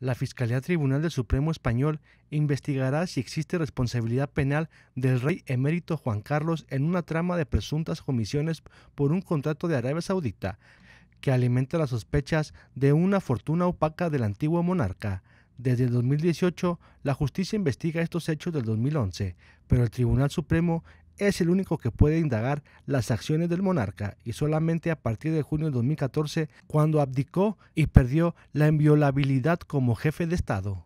La Fiscalía Tribunal del Supremo Español investigará si existe responsabilidad penal del rey emérito Juan Carlos en una trama de presuntas comisiones por un contrato de Arabia Saudita que alimenta las sospechas de una fortuna opaca del antiguo monarca. Desde el 2018, la justicia investiga estos hechos del 2011, pero el Tribunal Supremo es el único que puede indagar las acciones del monarca y solamente a partir de junio de 2014 cuando abdicó y perdió la inviolabilidad como jefe de Estado.